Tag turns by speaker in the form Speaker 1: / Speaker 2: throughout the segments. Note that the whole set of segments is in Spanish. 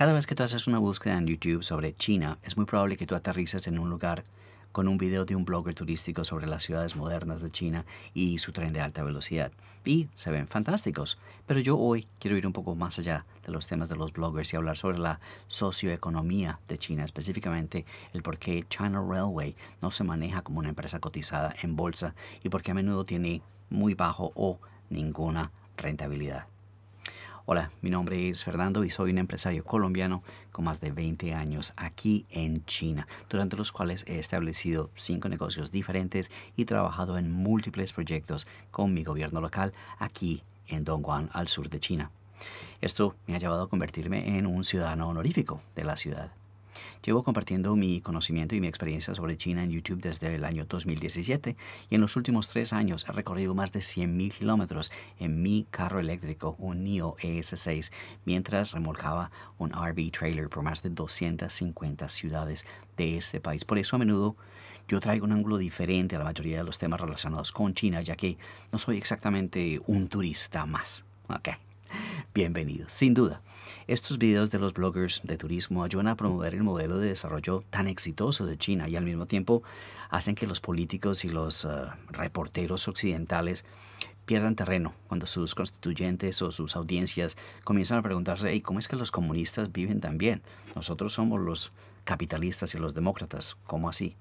Speaker 1: Cada vez que tú haces una búsqueda en YouTube sobre China, es muy probable que tú aterrices en un lugar con un video de un blogger turístico sobre las ciudades modernas de China y su tren de alta velocidad. Y se ven fantásticos. Pero yo hoy quiero ir un poco más allá de los temas de los bloggers y hablar sobre la socioeconomía de China, específicamente el por qué China Railway no se maneja como una empresa cotizada en bolsa y por qué a menudo tiene muy bajo o ninguna rentabilidad. Hola, mi nombre es Fernando y soy un empresario colombiano con más de 20 años aquí en China, durante los cuales he establecido cinco negocios diferentes y trabajado en múltiples proyectos con mi gobierno local aquí en Dongguan, al sur de China. Esto me ha llevado a convertirme en un ciudadano honorífico de la ciudad. Llevo compartiendo mi conocimiento y mi experiencia sobre China en YouTube desde el año 2017 y en los últimos tres años he recorrido más de 100.000 kilómetros en mi carro eléctrico, un NIO ES6, mientras remolcaba un RV trailer por más de 250 ciudades de este país. Por eso a menudo yo traigo un ángulo diferente a la mayoría de los temas relacionados con China, ya que no soy exactamente un turista más. Okay bienvenidos. Sin duda, estos videos de los bloggers de turismo ayudan a promover el modelo de desarrollo tan exitoso de China y al mismo tiempo hacen que los políticos y los eh, reporteros occidentales pierdan terreno cuando sus constituyentes o sus audiencias comienzan a preguntarse, hey, ¿cómo es que los comunistas viven tan bien? Nosotros somos los capitalistas y los demócratas, ¿cómo así?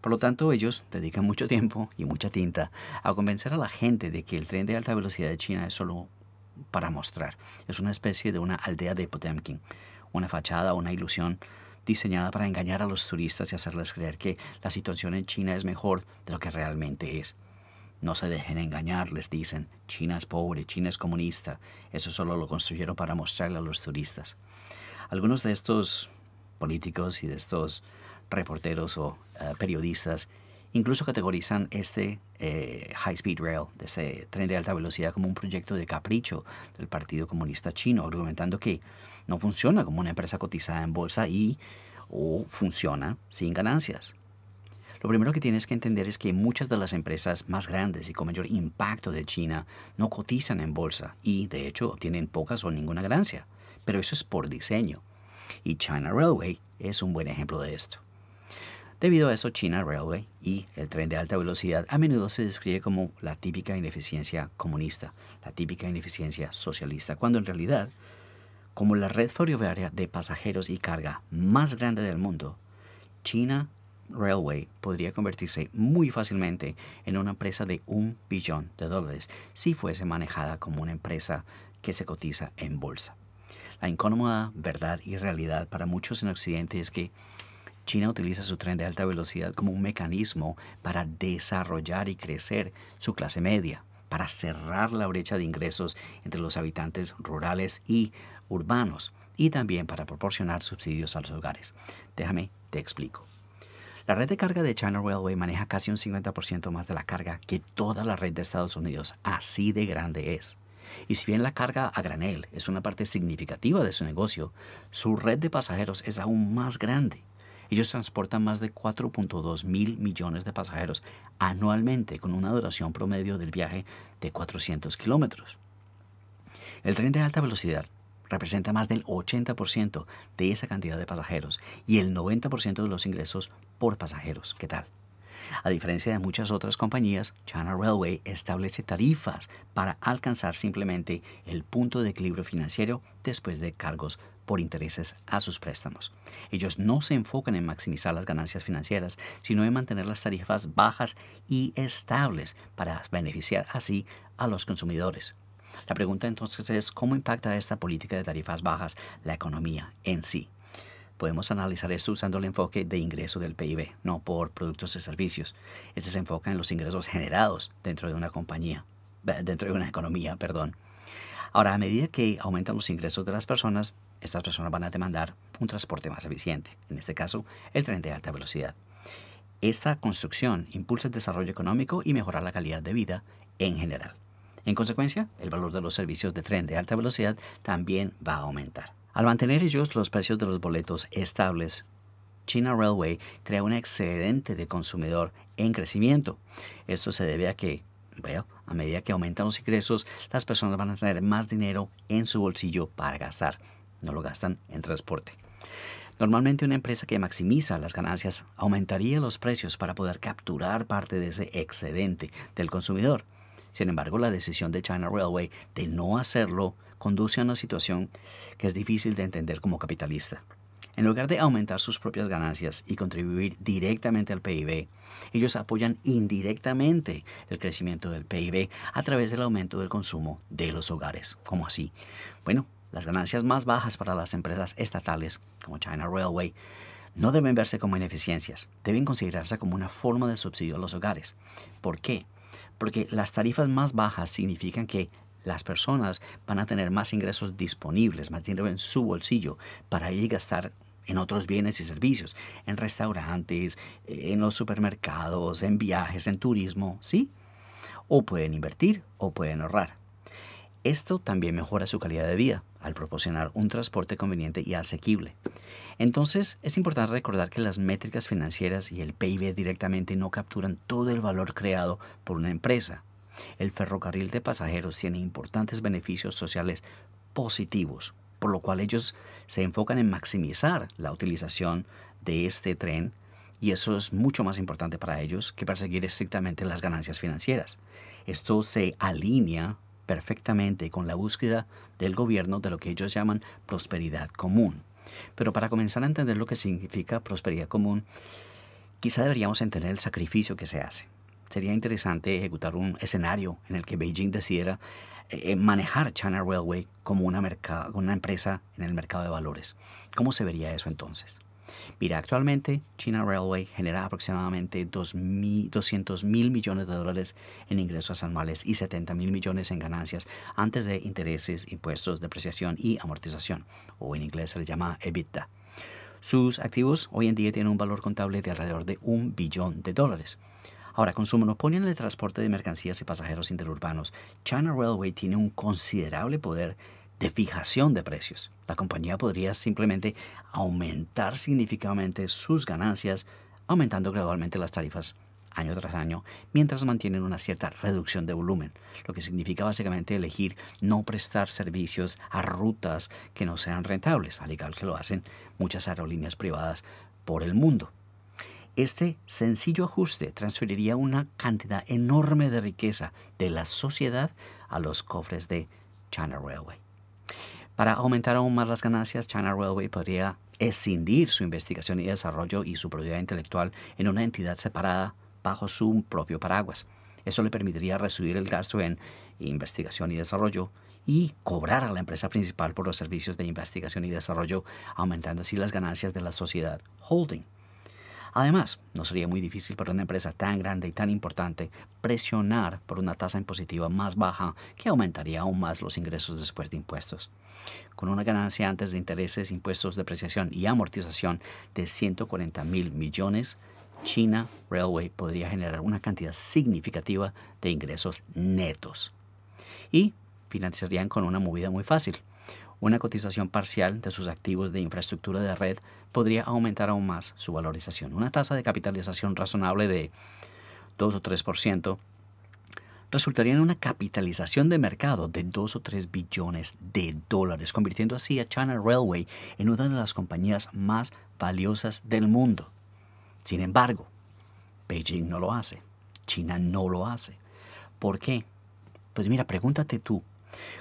Speaker 1: Por lo tanto, ellos dedican mucho tiempo y mucha tinta a convencer a la gente de que el tren de alta velocidad de China es solo para mostrar. Es una especie de una aldea de Potemkin, una fachada, una ilusión diseñada para engañar a los turistas y hacerles creer que la situación en China es mejor de lo que realmente es. No se dejen engañar, les dicen. China es pobre, China es comunista. Eso solo lo construyeron para mostrarle a los turistas. Algunos de estos políticos y de estos reporteros o eh, periodistas Incluso categorizan este eh, High Speed Rail, este tren de alta velocidad, como un proyecto de capricho del Partido Comunista Chino, argumentando que no funciona como una empresa cotizada en bolsa y o funciona sin ganancias. Lo primero que tienes que entender es que muchas de las empresas más grandes y con mayor impacto de China no cotizan en bolsa y, de hecho, tienen pocas o ninguna ganancia. Pero eso es por diseño. Y China Railway es un buen ejemplo de esto. Debido a eso, China Railway y el tren de alta velocidad a menudo se describe como la típica ineficiencia comunista, la típica ineficiencia socialista, cuando en realidad, como la red ferroviaria de pasajeros y carga más grande del mundo, China Railway podría convertirse muy fácilmente en una empresa de un billón de dólares si fuese manejada como una empresa que se cotiza en bolsa. La incómoda verdad y realidad para muchos en Occidente es que China utiliza su tren de alta velocidad como un mecanismo para desarrollar y crecer su clase media, para cerrar la brecha de ingresos entre los habitantes rurales y urbanos y también para proporcionar subsidios a los hogares. Déjame, te explico. La red de carga de China Railway maneja casi un 50% más de la carga que toda la red de Estados Unidos. Así de grande es. Y si bien la carga a granel es una parte significativa de su negocio, su red de pasajeros es aún más grande. Ellos transportan más de 4.2 mil millones de pasajeros anualmente con una duración promedio del viaje de 400 kilómetros. El tren de alta velocidad representa más del 80% de esa cantidad de pasajeros y el 90% de los ingresos por pasajeros. ¿Qué tal? A diferencia de muchas otras compañías, China Railway establece tarifas para alcanzar simplemente el punto de equilibrio financiero después de cargos por intereses a sus préstamos. Ellos no se enfocan en maximizar las ganancias financieras, sino en mantener las tarifas bajas y estables para beneficiar así a los consumidores. La pregunta entonces es cómo impacta esta política de tarifas bajas la economía en sí. Podemos analizar esto usando el enfoque de ingreso del PIB, no por productos y servicios. Este se enfoca en los ingresos generados dentro de una compañía, dentro de una economía, perdón. Ahora, a medida que aumentan los ingresos de las personas, estas personas van a demandar un transporte más eficiente, en este caso, el tren de alta velocidad. Esta construcción impulsa el desarrollo económico y mejora la calidad de vida en general. En consecuencia, el valor de los servicios de tren de alta velocidad también va a aumentar. Al mantener ellos los precios de los boletos estables, China Railway crea un excedente de consumidor en crecimiento. Esto se debe a que a medida que aumentan los ingresos, las personas van a tener más dinero en su bolsillo para gastar. No lo gastan en transporte. Normalmente una empresa que maximiza las ganancias aumentaría los precios para poder capturar parte de ese excedente del consumidor. Sin embargo, la decisión de China Railway de no hacerlo conduce a una situación que es difícil de entender como capitalista. En lugar de aumentar sus propias ganancias y contribuir directamente al PIB, ellos apoyan indirectamente el crecimiento del PIB a través del aumento del consumo de los hogares. ¿Cómo así? Bueno, las ganancias más bajas para las empresas estatales, como China Railway, no deben verse como ineficiencias, deben considerarse como una forma de subsidio a los hogares. ¿Por qué? Porque las tarifas más bajas significan que las personas van a tener más ingresos disponibles, más dinero en su bolsillo para ir a gastar en otros bienes y servicios, en restaurantes, en los supermercados, en viajes, en turismo, ¿sí? O pueden invertir o pueden ahorrar. Esto también mejora su calidad de vida al proporcionar un transporte conveniente y asequible. Entonces, es importante recordar que las métricas financieras y el PIB directamente no capturan todo el valor creado por una empresa. El ferrocarril de pasajeros tiene importantes beneficios sociales positivos, por lo cual ellos se enfocan en maximizar la utilización de este tren y eso es mucho más importante para ellos que perseguir estrictamente las ganancias financieras. Esto se alinea perfectamente con la búsqueda del gobierno de lo que ellos llaman prosperidad común. Pero para comenzar a entender lo que significa prosperidad común, quizá deberíamos entender el sacrificio que se hace sería interesante ejecutar un escenario en el que Beijing decidiera eh, manejar China Railway como una, una empresa en el mercado de valores. ¿Cómo se vería eso entonces? Mira, actualmente China Railway genera aproximadamente 200 mil millones de dólares en ingresos anuales y 70 mil millones en ganancias antes de intereses, impuestos, depreciación y amortización, o en inglés se le llama EBITDA. Sus activos hoy en día tienen un valor contable de alrededor de un billón de dólares. Ahora, con su monopolio en el transporte de mercancías y pasajeros interurbanos, China Railway tiene un considerable poder de fijación de precios. La compañía podría simplemente aumentar significativamente sus ganancias, aumentando gradualmente las tarifas año tras año, mientras mantienen una cierta reducción de volumen, lo que significa básicamente elegir no prestar servicios a rutas que no sean rentables, al igual que lo hacen muchas aerolíneas privadas por el mundo. Este sencillo ajuste transferiría una cantidad enorme de riqueza de la sociedad a los cofres de China Railway. Para aumentar aún más las ganancias, China Railway podría escindir su investigación y desarrollo y su propiedad intelectual en una entidad separada bajo su propio paraguas. Eso le permitiría reducir el gasto en investigación y desarrollo y cobrar a la empresa principal por los servicios de investigación y desarrollo, aumentando así las ganancias de la sociedad holding. Además, no sería muy difícil para una empresa tan grande y tan importante presionar por una tasa impositiva más baja que aumentaría aún más los ingresos después de impuestos. Con una ganancia antes de intereses, impuestos, depreciación y amortización de 140 mil millones, China Railway podría generar una cantidad significativa de ingresos netos. Y financiarían con una movida muy fácil una cotización parcial de sus activos de infraestructura de red podría aumentar aún más su valorización. Una tasa de capitalización razonable de 2 o 3% resultaría en una capitalización de mercado de 2 o 3 billones de dólares, convirtiendo así a China Railway en una de las compañías más valiosas del mundo. Sin embargo, Beijing no lo hace, China no lo hace. ¿Por qué? Pues mira, pregúntate tú,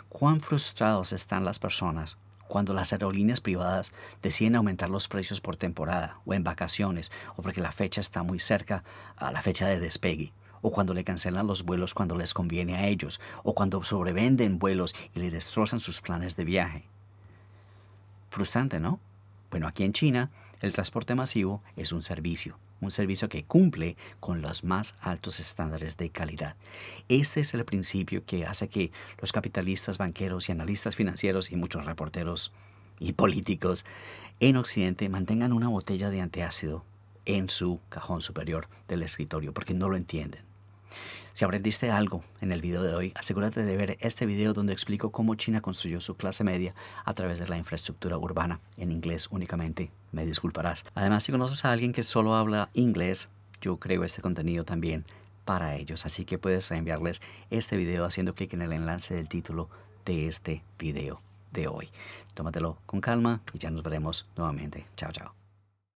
Speaker 1: cuán frustrados están las personas cuando las aerolíneas privadas deciden aumentar los precios por temporada o en vacaciones o porque la fecha está muy cerca a la fecha de despegue o cuando le cancelan los vuelos cuando les conviene a ellos o cuando sobrevenden vuelos y le destrozan sus planes de viaje. Frustrante, ¿no? Bueno, aquí en China el transporte masivo es un servicio, un servicio que cumple con los más altos estándares de calidad. Este es el principio que hace que los capitalistas, banqueros y analistas financieros y muchos reporteros y políticos en Occidente mantengan una botella de antiácido en su cajón superior del escritorio porque no lo entienden. Si aprendiste algo en el video de hoy, asegúrate de ver este video donde explico cómo China construyó su clase media a través de la infraestructura urbana, en inglés únicamente, me disculparás. Además, si conoces a alguien que solo habla inglés, yo creo este contenido también para ellos, así que puedes enviarles este video haciendo clic en el enlace del título de este video de hoy. Tómatelo con calma y ya nos veremos nuevamente. Chao, chao.